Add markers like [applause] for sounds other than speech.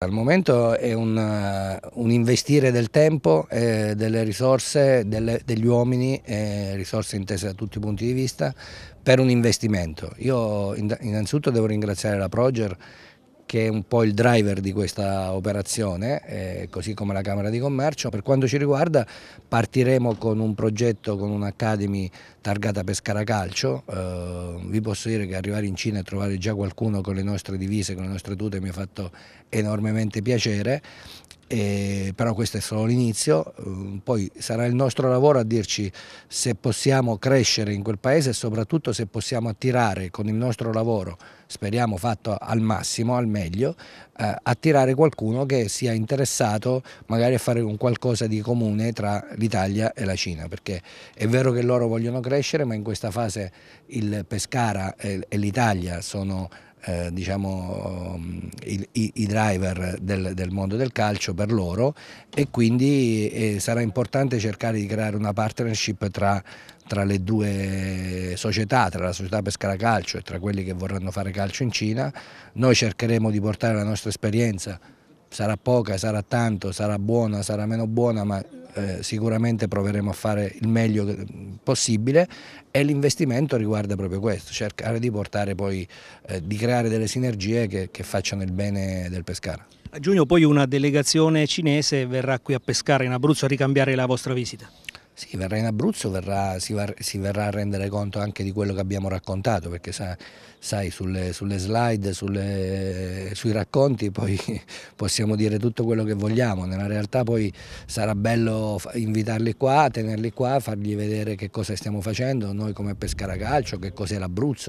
Al momento è un, eh, un investire del tempo, eh, delle risorse, delle, degli uomini, eh, risorse intese da tutti i punti di vista, per un investimento. Io innanzitutto devo ringraziare la Proger che è un po' il driver di questa operazione, eh, così come la Camera di Commercio. Per quanto ci riguarda partiremo con un progetto, con un'Academy targata Pescara Calcio, eh, vi posso dire che arrivare in Cina e trovare già qualcuno con le nostre divise, con le nostre tute mi ha fatto enormemente piacere eh, però questo è solo l'inizio, mm, poi sarà il nostro lavoro a dirci se possiamo crescere in quel paese e soprattutto se possiamo attirare con il nostro lavoro, speriamo fatto al massimo, al meglio, eh, attirare qualcuno che sia interessato magari a fare un qualcosa di comune tra l'Italia e la Cina, perché è vero che loro vogliono crescere ma in questa fase il Pescara e l'Italia sono eh, diciamo, mm, i, i, driver del, del, mondo del calcio per loro e quindi eh, sarà importante cercare di creare una partnership tra, tra le due società, tra la società Pescara Calcio e tra quelli che vorranno fare calcio in Cina. Noi cercheremo di portare la nostra esperienza sarà poca, sarà tanto, sarà buona, sarà meno buona, ma eh, sicuramente proveremo a fare il meglio possibile e l'investimento riguarda proprio questo, cercare di portare poi, eh, di creare delle sinergie che, che facciano il bene del Pescara. A giugno poi una delegazione cinese verrà qui a Pescara in Abruzzo a ricambiare la vostra visita. Sì, verrà in Abruzzo, verrà, si, var, si, verrà a rendere conto anche di quello che abbiamo raccontato, perché sa, sai, sulle, sulle slide, sulle, sui racconti poi [laughs] possiamo dire tutto quello che vogliamo, nella realtà poi sarà bello invitarli qua, tenerli qua, fargli vedere che cosa stiamo facendo, noi come Pescara Calcio, che cos'è l'Abruzzo.